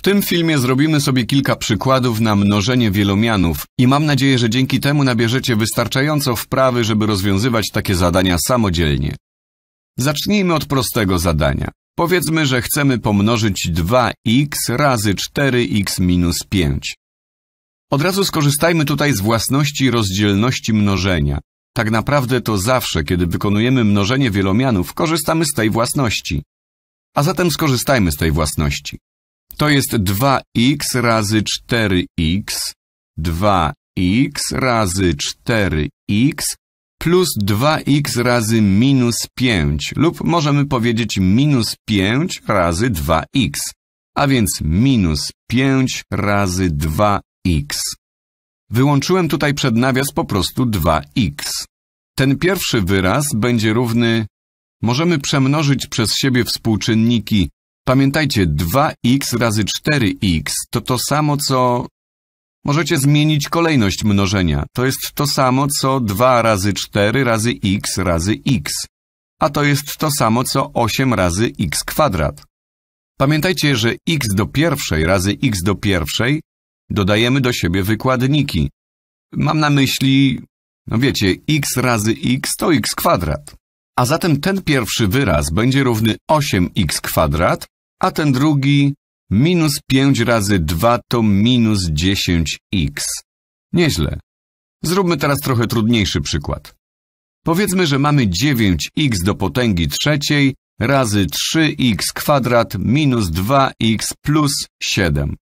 W tym filmie zrobimy sobie kilka przykładów na mnożenie wielomianów i mam nadzieję, że dzięki temu nabierzecie wystarczająco wprawy, żeby rozwiązywać takie zadania samodzielnie. Zacznijmy od prostego zadania. Powiedzmy, że chcemy pomnożyć 2x razy 4x minus 5. Od razu skorzystajmy tutaj z własności rozdzielności mnożenia. Tak naprawdę to zawsze, kiedy wykonujemy mnożenie wielomianów, korzystamy z tej własności. A zatem skorzystajmy z tej własności. To jest 2x razy 4x, 2x razy 4x plus 2x razy minus 5 lub możemy powiedzieć minus 5 razy 2x, a więc minus 5 razy 2x. Wyłączyłem tutaj przed nawias po prostu 2x. Ten pierwszy wyraz będzie równy... Możemy przemnożyć przez siebie współczynniki Pamiętajcie, 2x razy 4x to to samo co... Możecie zmienić kolejność mnożenia. To jest to samo co 2 razy 4 razy x razy x. A to jest to samo co 8 razy x kwadrat. Pamiętajcie, że x do pierwszej razy x do pierwszej dodajemy do siebie wykładniki. Mam na myśli, no wiecie, x razy x to x kwadrat. A zatem ten pierwszy wyraz będzie równy 8x kwadrat, a ten drugi minus 5 razy 2 to minus 10x. Nieźle. Zróbmy teraz trochę trudniejszy przykład. Powiedzmy, że mamy 9x do potęgi trzeciej razy 3x kwadrat minus 2x plus 7.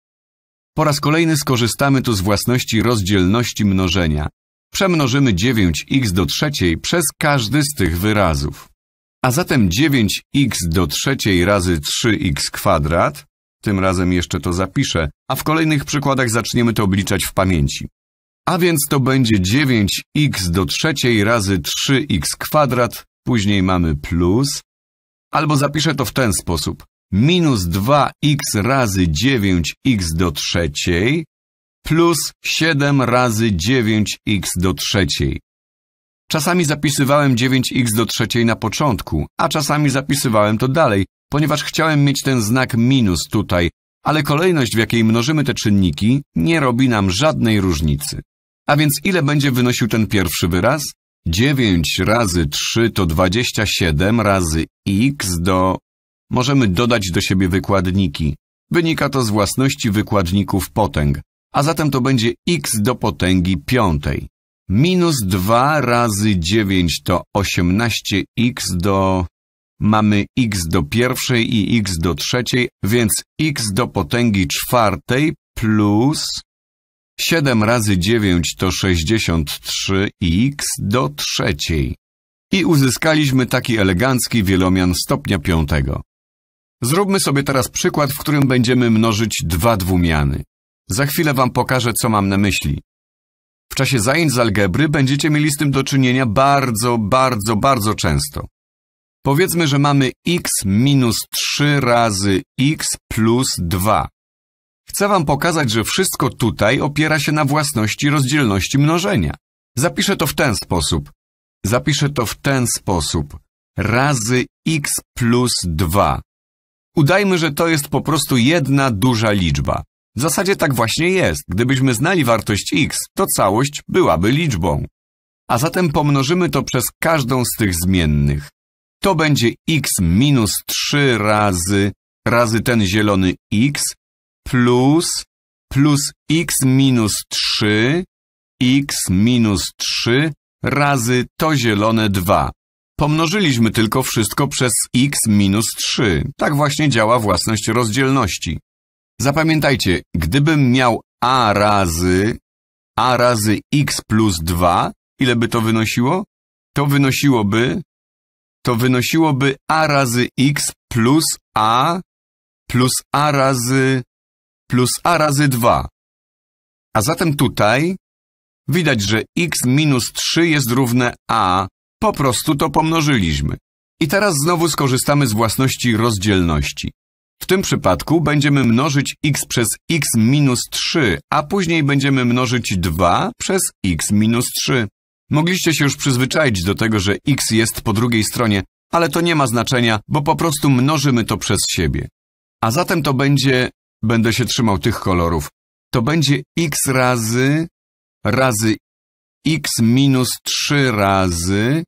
Po raz kolejny skorzystamy tu z własności rozdzielności mnożenia przemnożymy 9x do trzeciej przez każdy z tych wyrazów. A zatem 9x do trzeciej razy 3x kwadrat, tym razem jeszcze to zapiszę, a w kolejnych przykładach zaczniemy to obliczać w pamięci. A więc to będzie 9x do trzeciej razy 3x kwadrat, później mamy plus, albo zapiszę to w ten sposób. Minus 2x razy 9x do trzeciej plus 7 razy 9x do trzeciej. Czasami zapisywałem 9x do trzeciej na początku, a czasami zapisywałem to dalej, ponieważ chciałem mieć ten znak minus tutaj, ale kolejność, w jakiej mnożymy te czynniki, nie robi nam żadnej różnicy. A więc ile będzie wynosił ten pierwszy wyraz? 9 razy 3 to 27 razy x do... Możemy dodać do siebie wykładniki. Wynika to z własności wykładników potęg a zatem to będzie x do potęgi piątej. Minus 2 razy 9 to 18x do... Mamy x do pierwszej i x do trzeciej, więc x do potęgi czwartej plus 7 razy 9 to 63x do trzeciej. I uzyskaliśmy taki elegancki wielomian stopnia piątego. Zróbmy sobie teraz przykład, w którym będziemy mnożyć dwa dwumiany. Za chwilę wam pokażę, co mam na myśli. W czasie zajęć z algebry będziecie mieli z tym do czynienia bardzo, bardzo, bardzo często. Powiedzmy, że mamy x minus 3 razy x plus 2. Chcę wam pokazać, że wszystko tutaj opiera się na własności rozdzielności mnożenia. Zapiszę to w ten sposób. Zapiszę to w ten sposób. Razy x plus 2. Udajmy, że to jest po prostu jedna duża liczba. W zasadzie tak właśnie jest. Gdybyśmy znali wartość x, to całość byłaby liczbą. A zatem pomnożymy to przez każdą z tych zmiennych. To będzie x minus 3 razy, razy ten zielony x, plus, plus x minus 3, x minus 3 razy to zielone 2. Pomnożyliśmy tylko wszystko przez x minus 3. Tak właśnie działa własność rozdzielności. Zapamiętajcie, gdybym miał a razy a razy x plus 2, ile by to wynosiło? To wynosiłoby, to wynosiłoby a razy x plus a plus a razy, plus a razy 2. A zatem tutaj widać, że x minus 3 jest równe a, po prostu to pomnożyliśmy. I teraz znowu skorzystamy z własności rozdzielności. W tym przypadku będziemy mnożyć x przez x minus 3, a później będziemy mnożyć 2 przez x minus 3. Mogliście się już przyzwyczaić do tego, że x jest po drugiej stronie, ale to nie ma znaczenia, bo po prostu mnożymy to przez siebie. A zatem to będzie, będę się trzymał tych kolorów, to będzie x razy, razy x minus 3 razy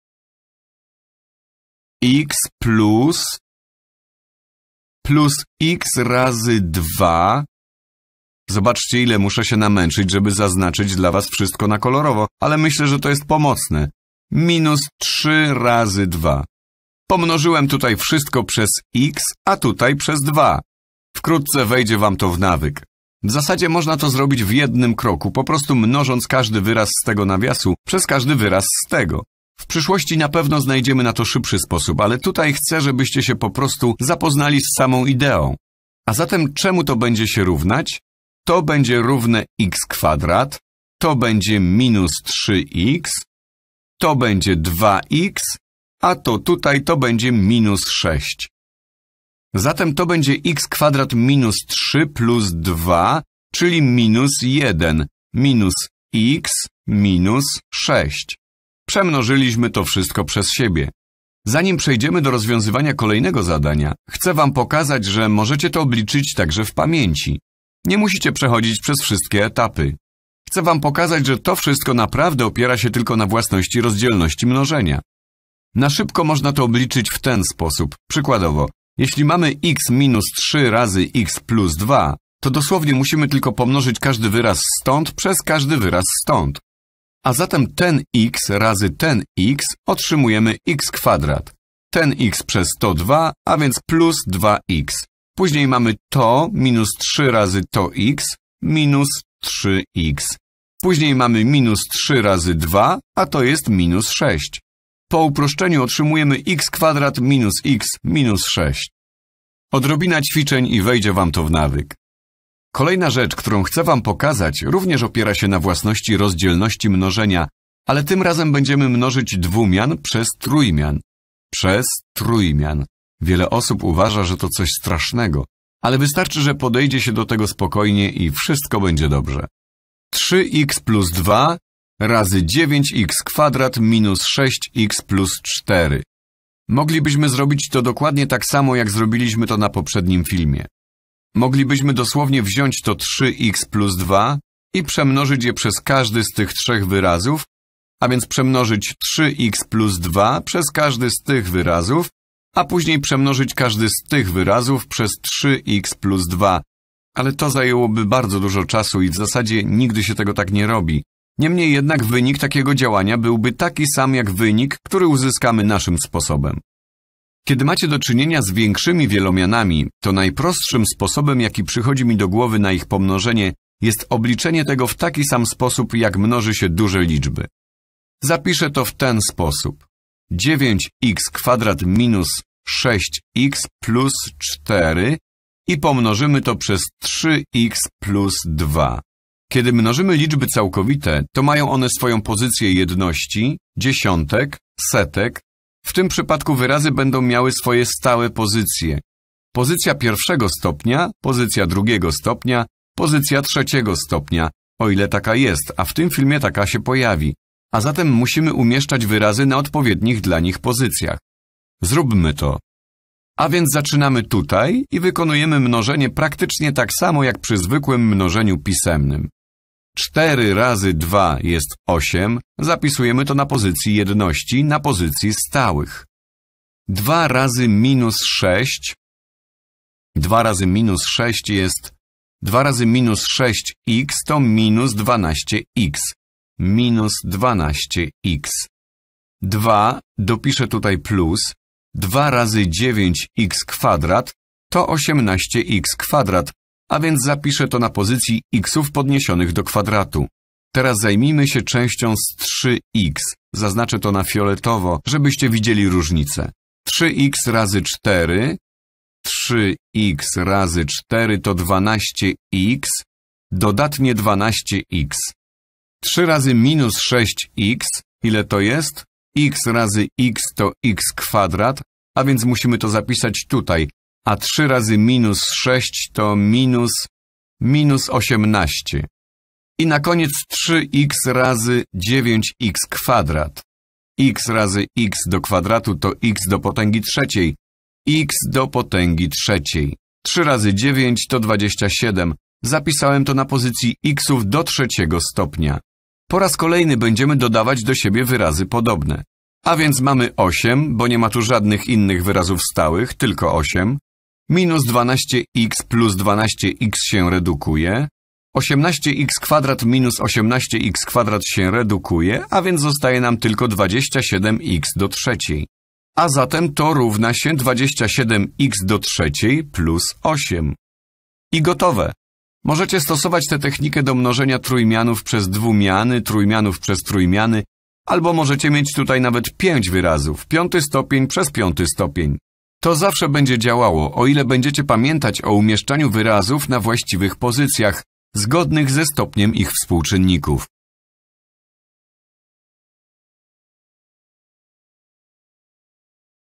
x plus plus x razy 2. Zobaczcie, ile muszę się namęczyć, żeby zaznaczyć dla was wszystko na kolorowo, ale myślę, że to jest pomocne. Minus 3 razy 2. Pomnożyłem tutaj wszystko przez x, a tutaj przez 2. Wkrótce wejdzie wam to w nawyk. W zasadzie można to zrobić w jednym kroku, po prostu mnożąc każdy wyraz z tego nawiasu przez każdy wyraz z tego. W przyszłości na pewno znajdziemy na to szybszy sposób, ale tutaj chcę, żebyście się po prostu zapoznali z samą ideą. A zatem czemu to będzie się równać? To będzie równe x kwadrat, to będzie minus 3x, to będzie 2x, a to tutaj to będzie minus 6. Zatem to będzie x kwadrat minus 3 plus 2, czyli minus 1, minus x minus 6. Przemnożyliśmy to wszystko przez siebie. Zanim przejdziemy do rozwiązywania kolejnego zadania, chcę Wam pokazać, że możecie to obliczyć także w pamięci. Nie musicie przechodzić przez wszystkie etapy. Chcę Wam pokazać, że to wszystko naprawdę opiera się tylko na własności rozdzielności mnożenia. Na szybko można to obliczyć w ten sposób. Przykładowo, jeśli mamy x minus 3 razy x plus 2, to dosłownie musimy tylko pomnożyć każdy wyraz stąd przez każdy wyraz stąd. A zatem ten x razy ten x otrzymujemy x kwadrat. Ten x przez to 2, a więc plus 2x. Później mamy to minus 3 razy to x minus 3x. Później mamy minus 3 razy 2, a to jest minus 6. Po uproszczeniu otrzymujemy x kwadrat minus x minus 6. Odrobina ćwiczeń i wejdzie Wam to w nawyk. Kolejna rzecz, którą chcę Wam pokazać, również opiera się na własności rozdzielności mnożenia, ale tym razem będziemy mnożyć dwumian przez trójmian. Przez trójmian. Wiele osób uważa, że to coś strasznego, ale wystarczy, że podejdzie się do tego spokojnie i wszystko będzie dobrze. 3x plus 2 razy 9x kwadrat minus 6x plus 4. Moglibyśmy zrobić to dokładnie tak samo, jak zrobiliśmy to na poprzednim filmie moglibyśmy dosłownie wziąć to 3x plus 2 i przemnożyć je przez każdy z tych trzech wyrazów, a więc przemnożyć 3x plus 2 przez każdy z tych wyrazów, a później przemnożyć każdy z tych wyrazów przez 3x plus 2. Ale to zajęłoby bardzo dużo czasu i w zasadzie nigdy się tego tak nie robi. Niemniej jednak wynik takiego działania byłby taki sam jak wynik, który uzyskamy naszym sposobem. Kiedy macie do czynienia z większymi wielomianami, to najprostszym sposobem, jaki przychodzi mi do głowy na ich pomnożenie, jest obliczenie tego w taki sam sposób, jak mnoży się duże liczby. Zapiszę to w ten sposób. 9x kwadrat minus 6x plus 4 i pomnożymy to przez 3x plus 2. Kiedy mnożymy liczby całkowite, to mają one swoją pozycję jedności, dziesiątek, setek, w tym przypadku wyrazy będą miały swoje stałe pozycje. Pozycja pierwszego stopnia, pozycja drugiego stopnia, pozycja trzeciego stopnia, o ile taka jest, a w tym filmie taka się pojawi. A zatem musimy umieszczać wyrazy na odpowiednich dla nich pozycjach. Zróbmy to. A więc zaczynamy tutaj i wykonujemy mnożenie praktycznie tak samo jak przy zwykłym mnożeniu pisemnym. 4 razy 2 jest 8, zapisujemy to na pozycji jedności, na pozycji stałych. 2 razy minus 6, 2 razy minus 6 jest 2 razy minus 6x to minus 12x. Minus 12x. 2, dopiszę tutaj plus, 2 razy 9x kwadrat to 18x kwadrat, a więc zapiszę to na pozycji xów podniesionych do kwadratu. Teraz zajmijmy się częścią z 3x. Zaznaczę to na fioletowo, żebyście widzieli różnicę. 3x razy 4, 3x razy 4 to 12x, dodatnie 12x. 3 razy minus 6x, ile to jest? x razy x to x kwadrat, a więc musimy to zapisać tutaj, a 3 razy minus 6 to minus, minus 18. I na koniec 3x razy 9x kwadrat. x razy x do kwadratu to x do potęgi trzeciej. x do potęgi trzeciej. 3 razy 9 to 27. Zapisałem to na pozycji xów do trzeciego stopnia. Po raz kolejny będziemy dodawać do siebie wyrazy podobne. A więc mamy 8, bo nie ma tu żadnych innych wyrazów stałych, tylko 8. Minus 12x plus 12x się redukuje. 18x kwadrat minus 18x kwadrat się redukuje, a więc zostaje nam tylko 27x do trzeciej. A zatem to równa się 27x do trzeciej plus 8. I gotowe. Możecie stosować tę technikę do mnożenia trójmianów przez dwumiany, trójmianów przez trójmiany, albo możecie mieć tutaj nawet pięć wyrazów, piąty stopień przez piąty stopień. To zawsze będzie działało, o ile będziecie pamiętać o umieszczaniu wyrazów na właściwych pozycjach, zgodnych ze stopniem ich współczynników.